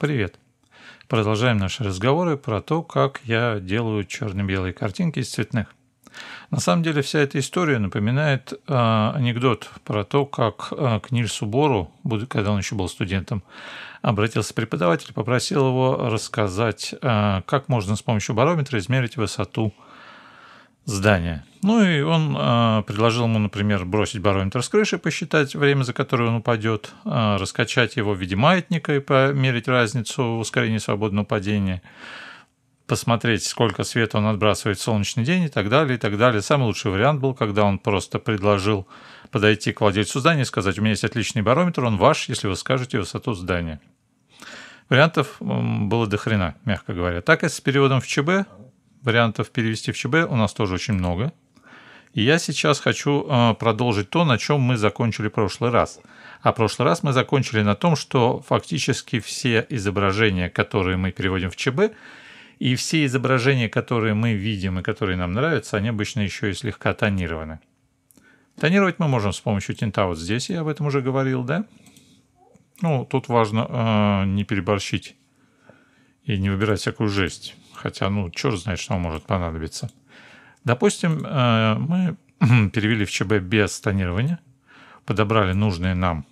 Привет. Продолжаем наши разговоры про то, как я делаю черно-белые картинки из цветных. На самом деле вся эта история напоминает э, анекдот про то, как э, к Нильсу Бору, когда он еще был студентом, обратился преподаватель, попросил его рассказать, э, как можно с помощью барометра измерить высоту здания. Ну и он э, предложил ему, например, бросить барометр с крыши, посчитать время, за которое он упадет, э, раскачать его в виде маятника и померить разницу в ускорении свободного падения, посмотреть, сколько света он отбрасывает в солнечный день и так далее, и так далее. Самый лучший вариант был, когда он просто предложил подойти к владельцу здания и сказать, у меня есть отличный барометр, он ваш, если вы скажете высоту здания. Вариантов было до хрена, мягко говоря. Так и с переводом в ЧБ вариантов перевести в ЧБ у нас тоже очень много. И я сейчас хочу а, продолжить то, на чем мы закончили прошлый раз. А прошлый раз мы закончили на том, что фактически все изображения, которые мы переводим в ЧБ, и все изображения, которые мы видим и которые нам нравятся, они обычно еще и слегка тонированы. Тонировать мы можем с помощью тинта вот здесь, я об этом уже говорил, да? Ну, тут важно э, не переборщить и не выбирать всякую жесть хотя, ну, черт знает, что может понадобиться. Допустим, э, мы перевели в ЧБ без тонирования, подобрали нужные нам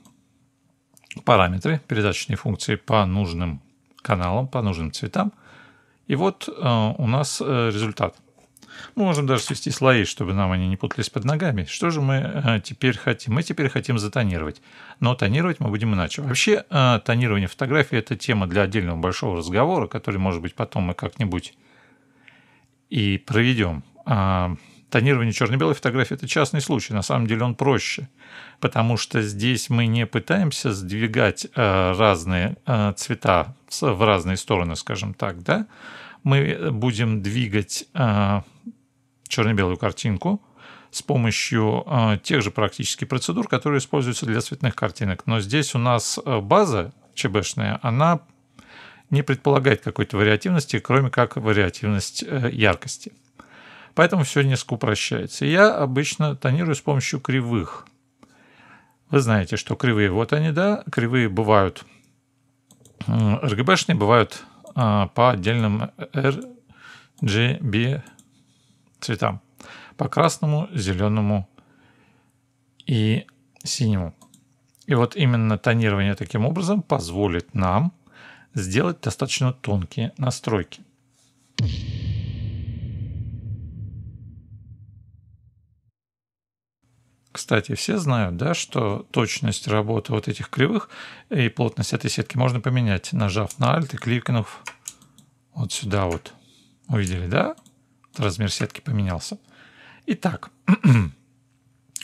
параметры передаточной функции по нужным каналам, по нужным цветам. И вот э, у нас э, результат – мы можем даже свести слои, чтобы нам они не путались под ногами. Что же мы э, теперь хотим? Мы теперь хотим затонировать. Но тонировать мы будем иначе. Вообще, э, тонирование фотографий — это тема для отдельного большого разговора, который, может быть, потом мы как-нибудь и проведем. А, тонирование черно-белой фотографии – это частный случай. На самом деле он проще, потому что здесь мы не пытаемся сдвигать э, разные цвета в разные стороны, скажем так, да, мы будем двигать э, черно-белую картинку с помощью э, тех же практически процедур, которые используются для цветных картинок. Но здесь у нас а, база ЧБшная, она не предполагает какой-то вариативности, кроме как вариативность э, яркости. Поэтому все несколько упрощается. Я обычно тонирую с помощью кривых. Вы знаете, что кривые, вот они, да, кривые бывают RGB-шные, бывают а, по отдельным RGB цветам. По красному, зеленому и синему. И вот именно тонирование таким образом позволит нам сделать достаточно тонкие настройки. кстати, все знают, да, что точность работы вот этих кривых и плотность этой сетки можно поменять, нажав на Alt и кликнув вот сюда вот. Увидели, да? размер сетки поменялся. Итак,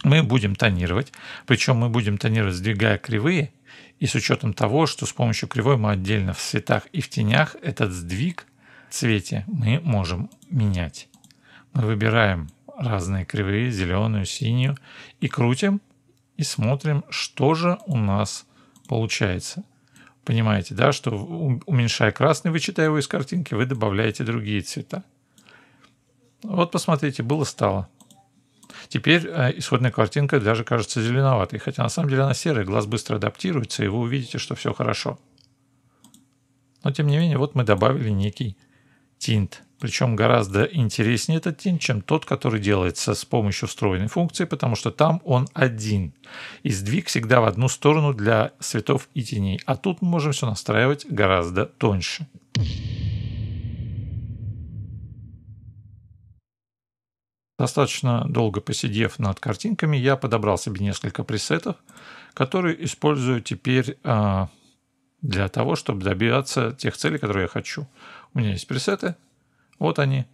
мы будем тонировать, причем мы будем тонировать, сдвигая кривые, и с учетом того, что с помощью кривой мы отдельно в цветах и в тенях этот сдвиг в цвете мы можем менять. Мы выбираем разные кривые, зеленую, синюю, и крутим, и смотрим, что же у нас получается. Понимаете, да, что уменьшая красный, вычитая его из картинки, вы добавляете другие цвета. Вот посмотрите, было-стало. Теперь э, исходная картинка даже кажется зеленоватой, хотя на самом деле она серая, глаз быстро адаптируется, и вы увидите, что все хорошо. Но тем не менее, вот мы добавили некий тинт – причем гораздо интереснее этот тень, чем тот, который делается с помощью встроенной функции, потому что там он один. И сдвиг всегда в одну сторону для светов и теней. А тут мы можем все настраивать гораздо тоньше. Достаточно долго посидев над картинками, я подобрал себе несколько пресетов, которые использую теперь а, для того, чтобы добиваться тех целей, которые я хочу. У меня есть пресеты, вот они.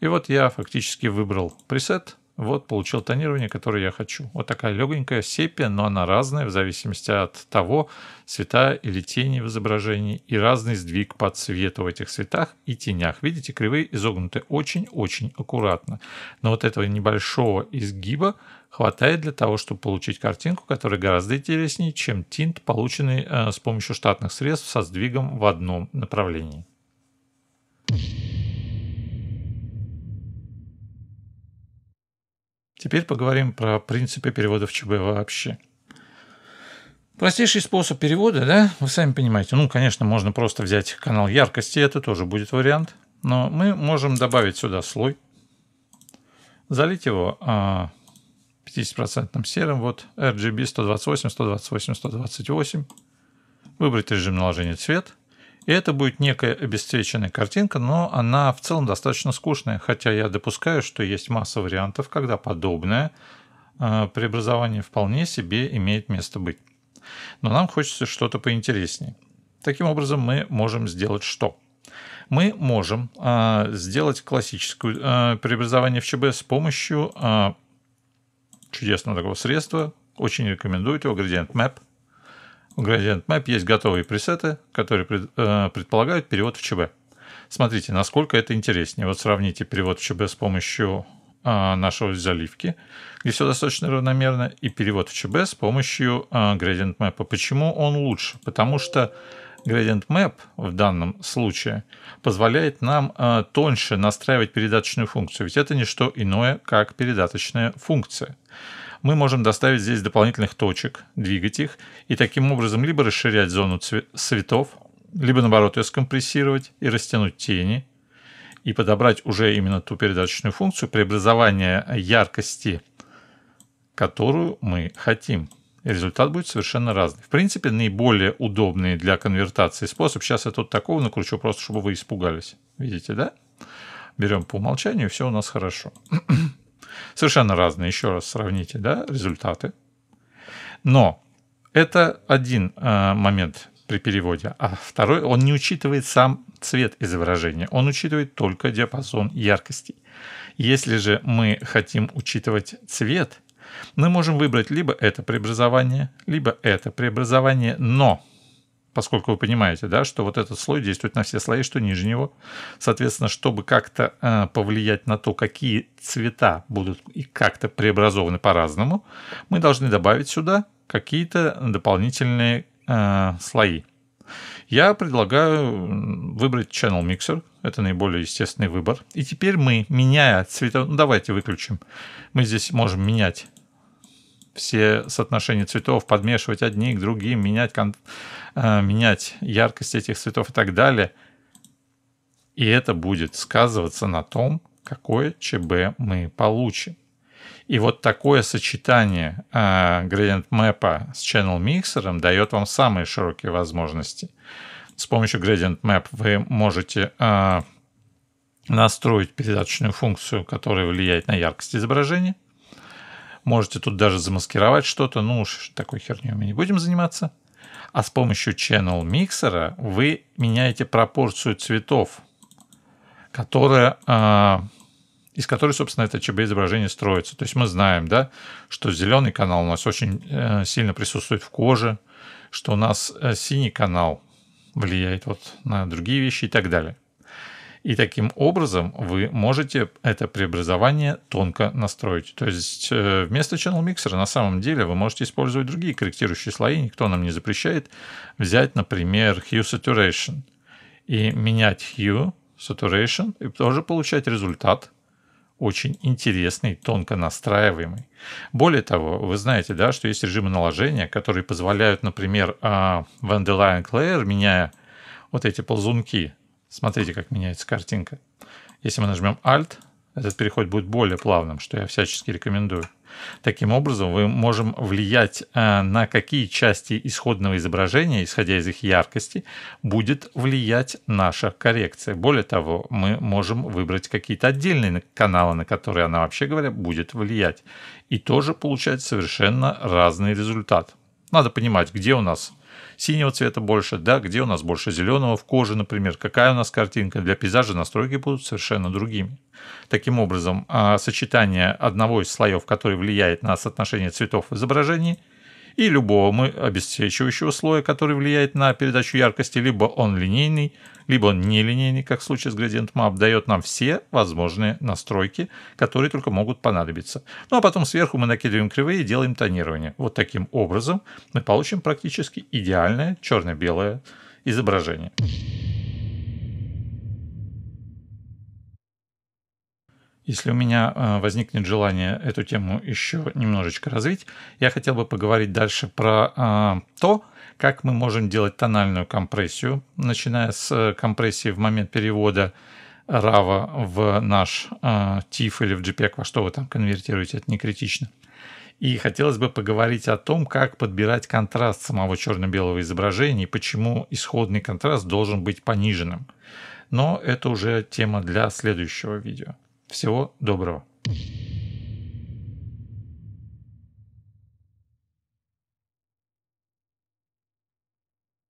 И вот я фактически выбрал пресет. Вот получил тонирование, которое я хочу. Вот такая легонькая сепия, но она разная в зависимости от того, цвета или тени в изображении и разный сдвиг по цвету в этих цветах и тенях. Видите, кривые изогнуты очень-очень аккуратно. Но вот этого небольшого изгиба хватает для того, чтобы получить картинку, которая гораздо интереснее, чем тинт, полученный э, с помощью штатных средств со сдвигом в одном направлении. Теперь поговорим про принципы перевода в ЧБ вообще. Простейший способ перевода, да, вы сами понимаете. Ну, конечно, можно просто взять канал яркости, это тоже будет вариант. Но мы можем добавить сюда слой, залить его 50% а, серым, вот RGB 128, 128, 128. Выбрать режим наложения цвет – и это будет некая обесцвеченная картинка, но она в целом достаточно скучная, хотя я допускаю, что есть масса вариантов, когда подобное э, преобразование вполне себе имеет место быть. Но нам хочется что-то поинтереснее. Таким образом, мы можем сделать что? Мы можем э, сделать классическое э, преобразование в ЧБ с помощью э, чудесного такого средства. Очень рекомендую его, градиент map у Gradient Map есть готовые пресеты, которые пред, э, предполагают перевод в ЧБ. Смотрите, насколько это интереснее. Вот сравните перевод в ЧБ с помощью э, нашего заливки, где все достаточно равномерно, и перевод в ЧБ с помощью э, а, Gradient Map. Почему он лучше? Потому что Gradient Map в данном случае позволяет нам э, тоньше настраивать передаточную функцию, ведь это не что иное, как передаточная функция мы можем доставить здесь дополнительных точек, двигать их и таким образом либо расширять зону цветов, либо наоборот ее скомпрессировать и растянуть тени, и подобрать уже именно ту передаточную функцию преобразования яркости, которую мы хотим. И результат будет совершенно разный. В принципе, наиболее удобный для конвертации способ. Сейчас я тут такого накручу, просто чтобы вы испугались. Видите, да? Берем по умолчанию, все у нас хорошо. Совершенно разные, еще раз сравните да, результаты. Но это один э, момент при переводе, а второй, он не учитывает сам цвет изображения, он учитывает только диапазон яркостей. Если же мы хотим учитывать цвет, мы можем выбрать либо это преобразование, либо это преобразование, но поскольку вы понимаете, да, что вот этот слой действует на все слои, что ниже него. Соответственно, чтобы как-то э, повлиять на то, какие цвета будут и как-то преобразованы по-разному, мы должны добавить сюда какие-то дополнительные э, слои. Я предлагаю выбрать Channel Mixer. Это наиболее естественный выбор. И теперь мы, меняя цвета... Ну, давайте выключим. Мы здесь можем менять все соотношения цветов, подмешивать одни к другим, менять, кон... Э, менять яркость этих цветов и так далее. И это будет сказываться на том, какое ЧБ мы получим. И вот такое сочетание э, Gradient Map с Channel Mixer дает вам самые широкие возможности. С помощью Gradient Map вы можете э, настроить передаточную функцию, которая влияет на яркость изображения – Можете тут даже замаскировать что-то, ну уж такой херней мы не будем заниматься. А с помощью Channel Mixer вы меняете пропорцию цветов, которая, э, из которой, собственно, это ЧБ изображение строится. То есть мы знаем, да, что зеленый канал у нас очень э, сильно присутствует в коже, что у нас э, синий канал влияет вот на другие вещи и так далее. И таким образом вы можете это преобразование тонко настроить. То есть э, вместо Channel Mixer на самом деле вы можете использовать другие корректирующие слои, никто нам не запрещает. Взять, например, Hue Saturation и менять Hue Saturation и тоже получать результат очень интересный, тонко настраиваемый. Более того, вы знаете, да, что есть режимы наложения, которые позволяют, например, а, в Underlying Layer, меняя вот эти ползунки, Смотрите, как меняется картинка. Если мы нажмем Alt, этот переход будет более плавным, что я всячески рекомендую. Таким образом, мы можем влиять э, на какие части исходного изображения, исходя из их яркости, будет влиять наша коррекция. Более того, мы можем выбрать какие-то отдельные каналы, на которые она, вообще говоря, будет влиять. И тоже получать совершенно разный результат. Надо понимать, где у нас синего цвета больше, да, где у нас больше зеленого в коже, например, какая у нас картинка. Для пейзажа настройки будут совершенно другими. Таким образом, а, сочетание одного из слоев, который влияет на соотношение цветов в изображении – и любого обеспечивающего слоя, который влияет на передачу яркости, либо он линейный, либо он нелинейный, как в случае с Gradient Map, дает нам все возможные настройки, которые только могут понадобиться. Ну а потом сверху мы накидываем кривые и делаем тонирование. Вот таким образом мы получим практически идеальное черно-белое изображение. Если у меня а, возникнет желание эту тему еще немножечко развить, я хотел бы поговорить дальше про а, то, как мы можем делать тональную компрессию, начиная с э, компрессии в момент перевода RAW в наш TIFF а, или в JPEG, во что вы там конвертируете, это не критично. И хотелось бы поговорить о том, как подбирать контраст самого черно-белого изображения и почему исходный контраст должен быть пониженным. Но это уже тема для следующего видео. Всего доброго.